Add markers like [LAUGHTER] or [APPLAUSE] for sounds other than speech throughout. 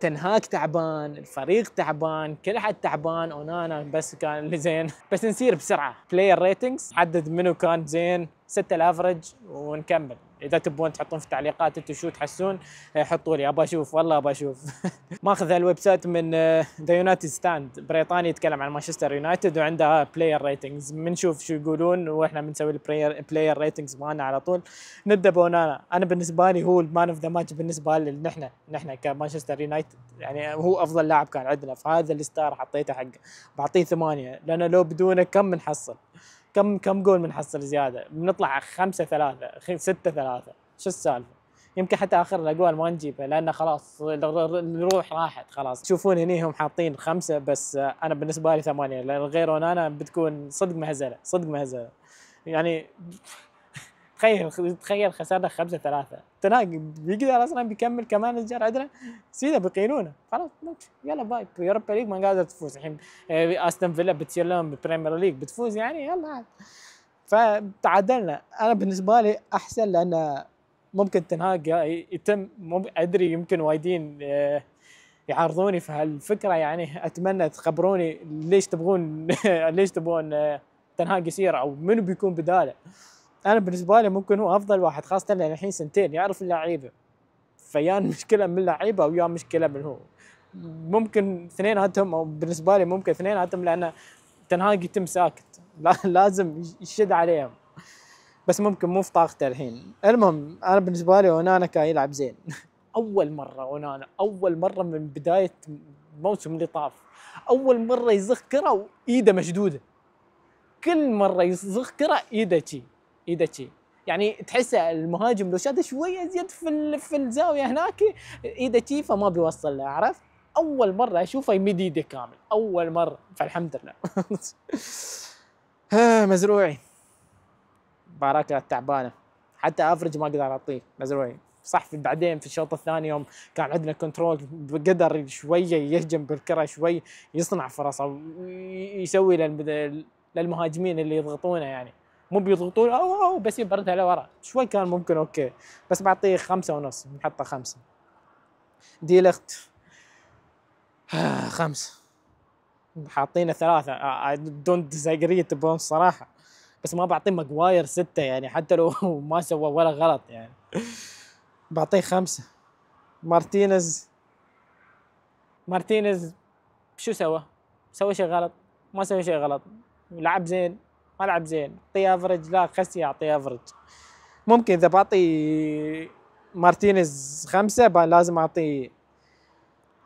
تنهاك تعبان الفريق تعبان كل حد تعبان اونانا بس كان زين بس نسير بسرعه بلاير ريتنجز حدد منو كان زين ستة الافرج ونكمل اذا تبون تحطون في التعليقات انتم شو تحسون إيه، حطوا لي ابى اشوف والله ابى اشوف [LAUGHS] ماخذ الويب سايت من ذا يونايتد ستاند بريطاني يتكلم عن مانشستر يونايتد وعنده بلاير ريتنجز بنشوف شو يقولون واحنا بنسوي البلاير بلاير ريتنجز مالنا على طول نبدا بونانا انا بالنسبه لي هو المان اوف ذا ماتش بالنسبه لي نحن نحن كمانشستر يونايتد يعني هو افضل لاعب كان عندنا فهذا الستار حطيته حقه بعطيه ثمانيه لان لو بدونه كم بنحصل كم كم جول بنحصل زياده بنطلع خمسة ثلاثة ستة ثلاثة شو السالفه يمكن حتى اخر الاجوال ما نجيبها لانه خلاص الروح راحت خلاص تشوفون هني هم حاطين خمسه بس انا بالنسبه لي ثمانيه لان غير انا بتكون صدق مهزله صدق مهزله يعني تخيل تخيل خسرنا خمسه ثلاثه تلاقي بيقدر اصلا بيكمل كمان الجار عندنا سيدا بيقيلونا خلاص يلا باي يوروبا ليج ما قادر تفوز الحين آه، استون فيلا بتصير لهم بريمير ليج بتفوز يعني يلا عاد فتعادلنا انا بالنسبه لي احسن لان ممكن تنهاج يعني يتم ادري يمكن وايدين آه، يعرضوني في هالفكره يعني اتمنى تخبروني ليش تبغون [LAUGHS] ليش تبغون آه، تنهاج يصير او منو بيكون بداله انا بالنسبه لي ممكن هو افضل واحد خاصه لان الحين سنتين يعرف اللعيبه فيان مشكله من اللعيبه او يا مشكله من هو ممكن اثنيناتهم او بالنسبه لي ممكن اثنيناتهم لان تنهاج يتم ساكت [LAUGHS] لازم يشد عليهم بس ممكن مو في طاقته الحين المهم انا بالنسبه لي اونانا كان يلعب زين [LAUGHS] اول مره اونانا اول مره من بدايه الموسم اللي طاف اول مره يزخ كره وايده مشدوده كل مره يزخ كره ايده شي ايدتشي يعني تحس المهاجم لو شاده شويه زيد في في الزاويه هناك ايده شي فما بيوصل له عرفت؟ اول مره اشوفه يمد ايده كامل اول مره فالحمد لله ها [LAUGHS] مزروعي باراكة تعبانه حتى افرج ما اقدر اعطيه مزروعي صح في بعدين في الشوط الثاني يوم كان عندنا كنترول قدر شويه يهجم بالكره شوي يصنع فرصه ويسوي للمهاجمين اللي يضغطونه يعني مو بيضغطون او او بس يبردها لورا شوي كان ممكن اوكي بس بعطيه خمسة ونص نحطه خمسة دي لخت [SIGHS] خمسة حاطينه ثلاثة اي دونت ديزاجري تبون الصراحة بس ما بعطيه ماجواير ستة يعني حتى لو [LAUGHS] ما سوى ولا غلط يعني بعطيه خمسة مارتينيز مارتينيز شو سوى؟ سوى شيء غلط ما سوى شيء غلط لعب زين ما لعب زين اعطيه افرج لا خسي اعطيه افرج ممكن اذا بعطي مارتينيز خمسه لازم اعطيه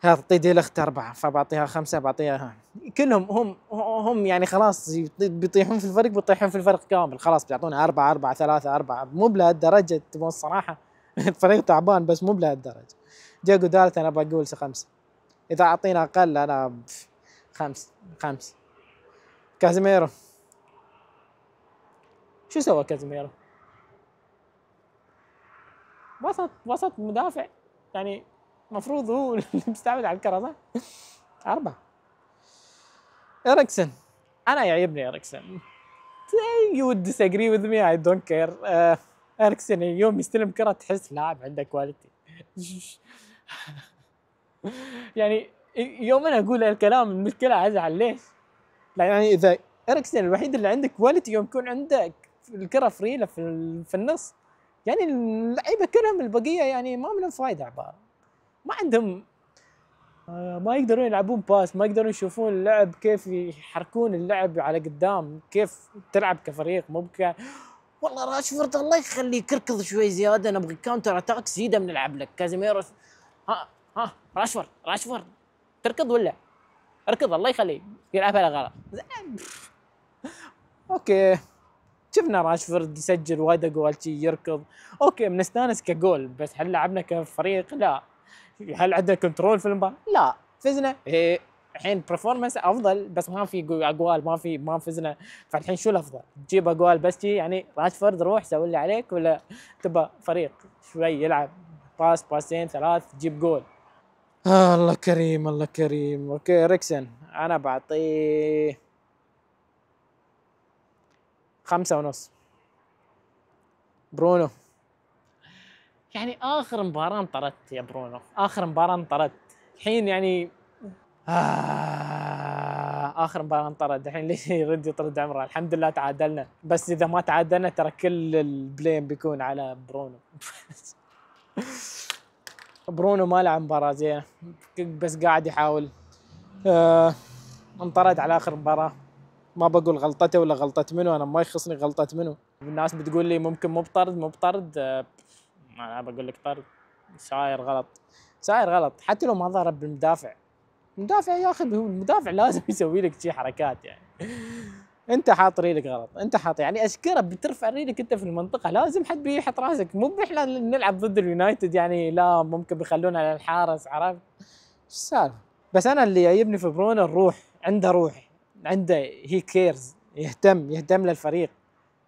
اعطي ديلخت اربعه فبعطيها خمسه بعطيها كلهم هم هم يعني خلاص بيطيحون في الفرق بيطيحون في الفرق كامل خلاص بيعطونا اربعه اربعه ثلاثه اربعه مو بلهالدرجه تبون الصراحه الفريق [LAUGHS] تعبان بس مو بلهالدرجه جاكو دارت انا بقول خمسه اذا اعطينا اقل انا خمس خمس كازيميرو شو سوى كازيميرو؟ وسط وسط مدافع يعني المفروض هو اللي [LAUGHS] مستعمل على الكرة صح؟ أربعة إريكسن أنا يعجبني إريكسن you would disagree with me I don't care إريكسن آه، يوم يستلم كرة تحس لاعب عنده كواليتي [LAUGHS] يعني يوم أنا أقول الكلام المشكلة أزعل ليش؟ لا يعني إذا إريكسن الوحيد اللي عنده كواليتي يوم يكون عندك الكره فريله في, في النص يعني اللعيبه كلهم البقيه يعني ما منهم فايده عباره ما عندهم آه، ما يقدرون يلعبون باس ما يقدرون يشوفون اللعب كيف يحركون اللعب على قدام كيف تلعب كفريق مو والله راشفورد الله يخليك اركض شوي زياده نبغي كاونتر اتاك سيده بنلعب لك كازيميرو ها ها راشفورد راشفورد تركض ولا اركض الله يخليك يلعبها غلط [LAUGHS] اوكي شفنا راشفورد يسجل وايد اقوال شي يركض اوكي بنستانس كجول بس هل لعبنا كفريق لا هل عندنا كنترول في المباراه لا فزنا إيه. الحين برفورمانس افضل بس ما في اقوال ما في ما فزنا فالحين شو الافضل؟ تجيب اقوال بس يعني راشفورد روح سوي اللي عليك ولا تبى فريق شوي يلعب باس باسين ثلاث تجيب جول آه الله كريم الله كريم اوكي ريكسن انا بعطيه خمسة ونص برونو يعني اخر مباراه انطردت يا برونو اخر مباراه انطردت الحين يعني آه اخر مباراه انطرد الحين ليش [LAUGHS] يرد يطرد عمره الحمد لله تعادلنا بس اذا ما تعادلنا ترى كل البليم بيكون على برونو [LAUGHS] برونو ما لعب مباراه زينه بس قاعد يحاول آه انطرد على اخر مباراه ما بقول غلطته ولا غلطة منه انا ما يخصني غلطة منه الناس بتقول لي ممكن مو بطرد مو بطرد آه، انا بقول لك طرد ساير غلط ساير غلط حتى لو ما ضرب بالمدافع المدافع يا اخي المدافع [LAUGHS] لازم يسوي لك شي حركات يعني انت حاط ريلك غلط انت حاط يعني اشكره بترفع ريلك انت في المنطقه لازم حد بيحط راسك مو احنا نلعب ضد اليونايتد يعني لا ممكن بيخلونا على الحارس عرفت ايش السالفه بس انا اللي جايبني في برونو الروح عنده روح عنده هي كيرز يهتم يهتم للفريق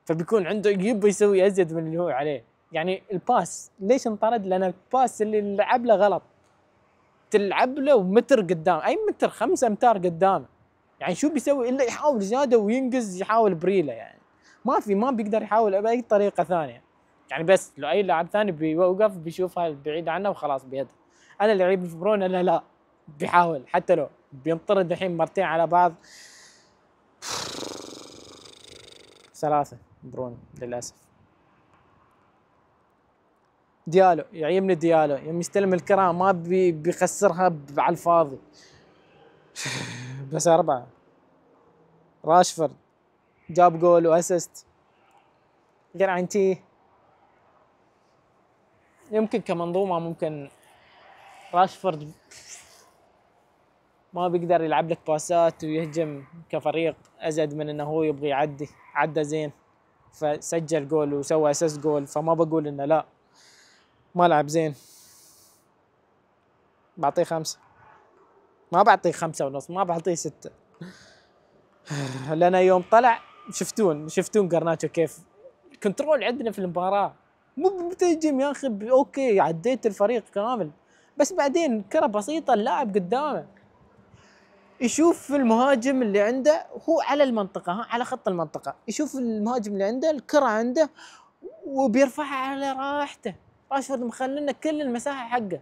فبيكون عنده يبغى يسوي ازيد من اللي هو عليه يعني الباس ليش انطرد لان الباس اللي لعب له غلط تلعب له متر قدام اي متر خمسة امتار قدامه يعني شو بيسوي الا يحاول زياده وينقز يحاول بريله يعني ما في ما بيقدر يحاول باي طريقه ثانيه يعني بس لو اي لاعب ثاني بيوقف بيشوفها بعيد عنه وخلاص بيده انا اللي عيب في برون انا لا بيحاول حتى لو بينطرد الحين مرتين على بعض ثلاثة برونو للأسف ديالو يعيمن ديالو يوم يستلم الكرة ما بي بيخسرها على الفاضي [SIGHS] بس أربعة راشفورد جاب جول وأسست جرانتي يمكن كمنظومة ممكن راشفورد ما بيقدر يلعب لك باسات ويهجم كفريق ازد من انه هو يبغى يعدي عدى زين فسجل جول وسوى اساس جول فما بقول انه لا ما لعب زين بعطيه خمسة ما بعطيه خمسة ونص ما بعطيه ستة [SIGHS] لأن يوم طلع شفتون شفتون قرناتشو كيف الكنترول عندنا في المباراة مو بتهجم يا أخي أوكي عديت الفريق كامل بس بعدين كرة بسيطة اللاعب قدامه يشوف المهاجم اللي عنده هو على المنطقه ها على خط المنطقه يشوف المهاجم اللي عنده الكره عنده وبيرفعها على راحته راشفورد مخلينا كل المساحه حقه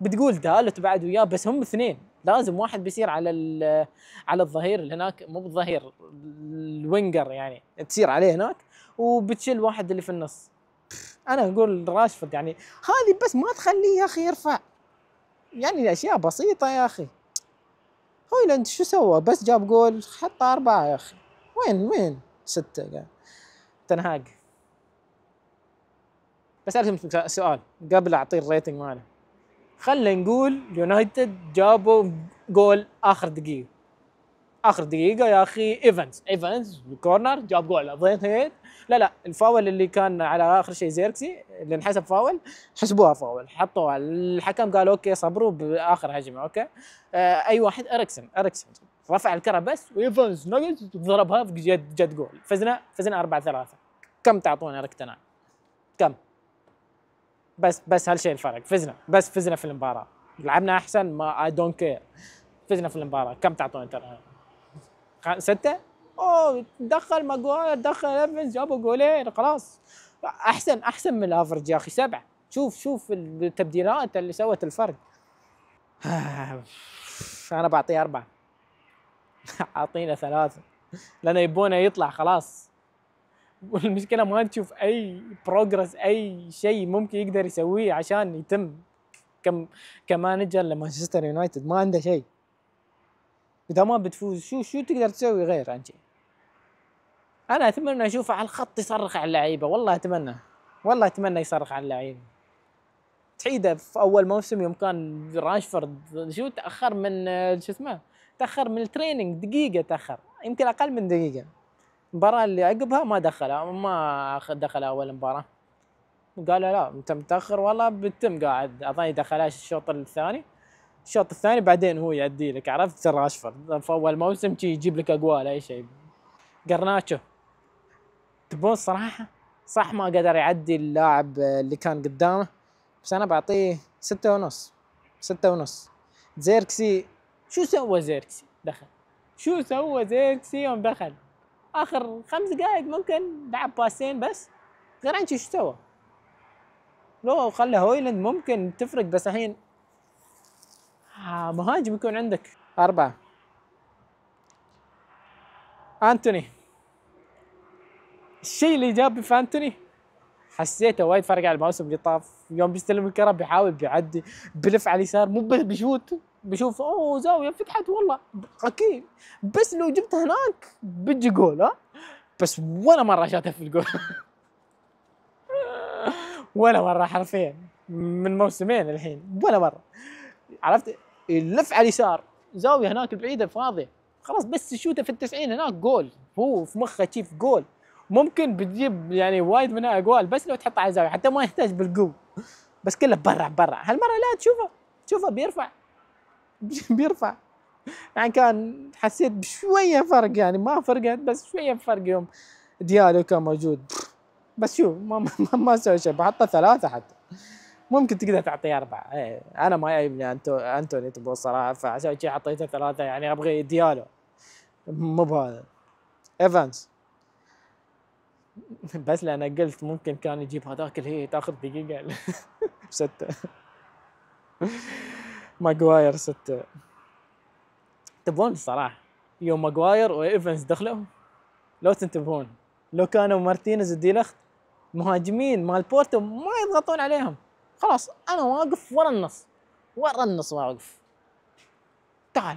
بتقول دالت بعد وياه بس هم اثنين لازم واحد بيصير على على الظهير اللي هناك مو بالظهير الوينجر يعني تصير عليه هناك وبتشيل واحد اللي في النص انا اقول راشفورد يعني هذه بس ما تخليه يا اخي يرفع يعني الاشياء بسيطه يا اخي هويلاند شو سوى بس جاب جول حط أربعة يا أخي وين وين ستة قال تنهاج أرسم سؤال قبل أعطيه الريتنج ماله خلينا نقول يونايتد جابوا جول آخر دقيقة آخر دقيقة يا أخي إيفنز إيفنز بالكورنر جاب جول أضيت هيك لا لا الفاول اللي كان على اخر شيء زيركسي اللي انحسب فاول حسبوها فاول حطوها الحكم قال اوكي صبروا باخر هجمه اوكي آه اي واحد اريكسن اريكسن رفع الكره بس وايفنز نقز ضربها جد جد جول فزنا فزنا 4 3 كم تعطونا ركتنا كم بس بس هالشيء الفرق فزنا بس فزنا في المباراه لعبنا احسن ما اي دونت كير فزنا في المباراه كم تعطونا ترى سته اوه دخل ماجواير دخل ايفنز جابوا جولين خلاص احسن احسن من الافرج يا اخي سبعه شوف شوف التبديلات اللي سوت الفرق [SIGHS] انا بعطيه اربعه [LAUGHS] اعطينا ثلاثه لان يبونه يطلع خلاص والمشكله ما تشوف اي بروجرس اي شيء ممكن يقدر يسويه عشان يتم كم كمانجر لمانشستر يونايتد ما عنده شيء اذا ما بتفوز شو شو تقدر تسوي غير عن شيء انا اتمنى اشوفه على الخط يصرخ على اللعيبه والله اتمنى والله اتمنى يصرخ على اللعيبه تعيده في اول موسم يوم كان راشفورد شو تاخر من شو اسمه تاخر من التريننج دقيقه تاخر يمكن اقل من دقيقه المباراه اللي عقبها ما دخلها ما دخل اول مباراه قال لا انت متاخر والله بتم قاعد اظني دخلها الشوط الثاني الشوط الثاني بعدين هو يعدي لك عرفت راشفورد في اول موسم يجيب لك اقوال اي شيء قرناتشو تبون الصراحه صح ما قدر يعدي اللاعب اللي كان قدامه بس انا بعطيه ستة ونص ستة ونص زيركسي شو سوى زيركسي دخل شو سوى زيركسي يوم دخل اخر خمس دقائق ممكن لعب باسين بس عن شو سوى لو خلى هويلاند ممكن تفرق بس الحين آه، مهاجم يكون عندك أربعة أنتوني الشيء اللي جاب بفانتوني حسيته وايد فرق على الموسم اللي طاف يوم بيستلم الكره بيحاول بيعدي بلف على اليسار مو بس بيشوت بشوف اوه زاويه فتحت والله اكيد بس لو جبتها هناك بتجي جول ها بس ولا مره شاتها في الجول [LAUGHS] ولا مره حرفيا من موسمين الحين ولا مره عرفت يلف على اليسار زاويه هناك بعيده فاضيه خلاص بس شوته في التسعين هناك جول هو في مخه تشيف جول ممكن بتجيب يعني وايد منها اقوال بس لو تحطها على زاويه حتى ما يحتاج بالقوه بس كله برا برا هالمره لا تشوفه تشوفه بيرفع [LAUGHS] بيرفع يعني كان حسيت بشويه فرق يعني ما فرقت بس شويه فرق يوم ديالو كان موجود بس شو ما ما, ما سوى شيء بحطه ثلاثه حتى ممكن تقدر تعطيه اربعه ايه انا ما يعجبني انتو انتوني تبغى الصراحه فعشان كذي حطيته ثلاثه يعني ابغي ديالو مو بهذا ايفانس [LAUGHS] بس لان قلت ممكن كان يجيب هذاك اللي هي تاخذ دقيقه [LAUGHS] سته [LAUGHS] ماجواير سته تبون الصراحه يوم ماجواير وايفنز دخلوا لو تنتبهون لو كانوا مارتينيز وديلخت مهاجمين مال بورتو ما يضغطون عليهم خلاص انا واقف ورا النص ورا النص واقف تعال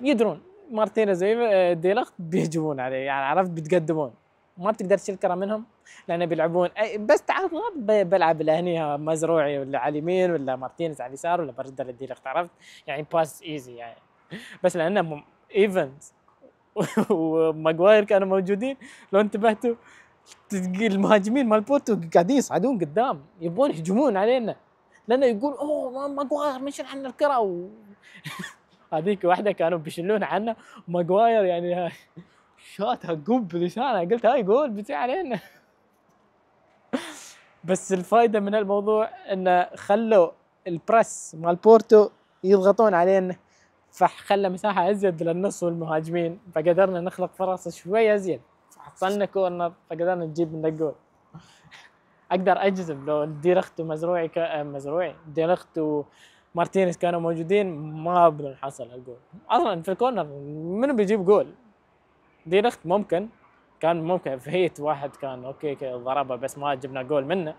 يدرون مارتينيز وديلخت آه، بيهجمون علي يعني عرفت بيتقدمون ما بتقدر تشيل كره منهم لانه بيلعبون بس تعرف ما بلعب لهني مزروعي ولا على اليمين ولا مارتينيز على اليسار ولا برد الديلك عرفت يعني باس ايزي يعني بس لانه ايفنز [LAUGHS] وماجواير كانوا موجودين لو انتبهتوا المهاجمين مال بورتو قاعدين يصعدون قدام يبون يهجمون علينا لانه يقول اوه ماجواير مشي عنا الكره و... [LAUGHS] هذيك واحده كانوا بيشلون عنا ماجواير يعني [LAUGHS] شاتها قب بلسانها قلت هاي جول بتي علينا بس الفائده من الموضوع انه خلوا البرس مال بورتو يضغطون علينا فخلى مساحه ازيد للنص والمهاجمين فقدرنا نخلق فرص شويه ازيد حصلنا كورنر فقدرنا نجيب منه جول اقدر اجزم لو ديرخت ومزروعي ك... آه، مزروعي ديرخت ومارتينيز كانوا موجودين ما بنحصل الجول اصلا في الكورنر منو بيجيب جول دي ممكن كان ممكن [LAUGHS] فيت واحد كان اوكي ضربه بس ما جبنا جول منه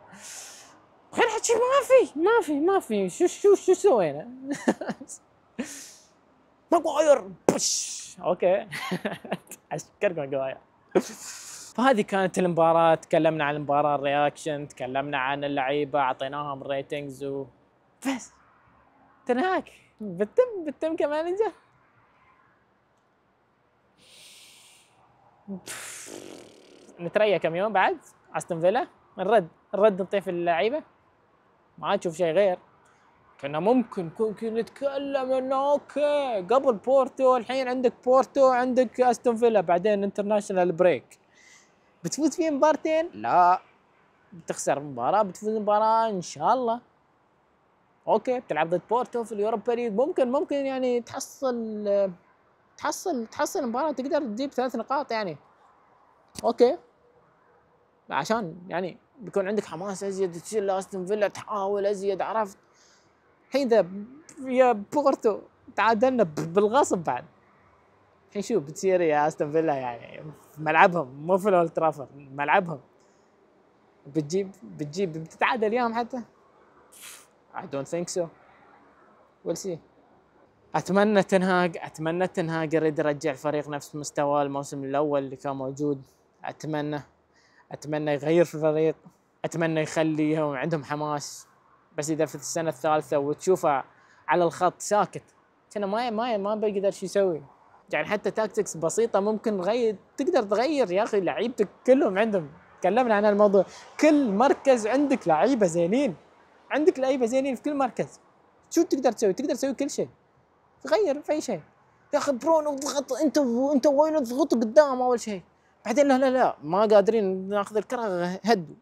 غير حكي ما في ما في ما في شو شو شو سوينا [LAUGHS] ماجواير بش اوكي [LAUGHS] اشكرك ماجواير فهذه كانت المباراة تكلمنا عن المباراة الرياكشن تكلمنا عن اللعيبة اعطيناهم ريتنجز و بس تنهاك بتم بتم كمانجر نتريا كم يوم بعد استون فيلا نرد نرد نطيف اللعيبه ما عاد تشوف شيء غير كنا ممكن ممكن نتكلم انه اوكي قبل بورتو الحين عندك بورتو عندك استون فيلا بعدين انترناشونال بريك بتفوز فيه مبارتين لا بتخسر مباراه بتفوز مباراه ان شاء الله اوكي بتلعب ضد بورتو في اليوروبا ليج ممكن ممكن يعني تحصل تحصل تحصل المباراه تقدر تجيب ثلاث نقاط يعني اوكي عشان يعني بيكون عندك حماس ازيد تشيل لاستون فيلا تحاول ازيد عرفت الحين ذا يا بورتو تعادلنا بالغصب بعد الحين شو بتصير يا استون فيلا يعني ملعبهم مو في الاولد ترافر ملعبهم بتجيب بتجيب بتتعادل اليوم حتى I don't think so we'll see اتمنى تنهاج اتمنى تنهاج يريد يرجع الفريق نفس مستواه الموسم الاول اللي كان موجود اتمنى اتمنى يغير في الفريق اتمنى يخليهم عندهم حماس بس اذا في السنه الثالثه وتشوفه على الخط ساكت كان ما ما ما بيقدر شو يسوي يعني حتى تاكتكس بسيطه ممكن تغير تقدر تغير يا اخي لعيبتك كلهم عندهم تكلمنا عن الموضوع كل مركز عندك لعيبه زينين عندك لعيبه زينين في كل مركز شو تقدر تسوي تقدر تسوي كل شيء تغير في اي شيء تاخذ برون وضغط انت وانت وين تضغط قدام اول شيء بعدين لا لا لا ما قادرين ناخذ الكره هدي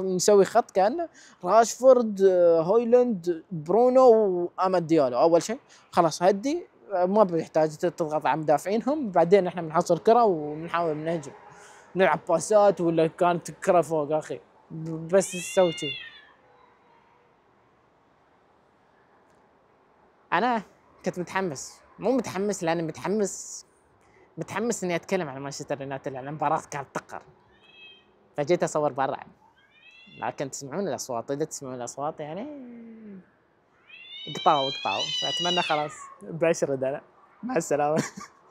نسوي خط كان راشفورد هويلاند برونو وامد ديالو اول شيء خلاص هدي ما بيحتاج تضغط على مدافعينهم بعدين احنا بنحصل كره ونحاول نهجم نلعب باسات ولا كانت كره فوق اخي بس تسوي كذي انا كنت متحمس مو متحمس لاني متحمس متحمس اني اتكلم عن مانشستر يونايتد لان المباراه كانت تقر فجيت اصور برا لكن تسمعون الاصوات اذا تسمعون الاصوات يعني قطعوا قطعوا فاتمنى خلاص بعشر دلع مع السلامه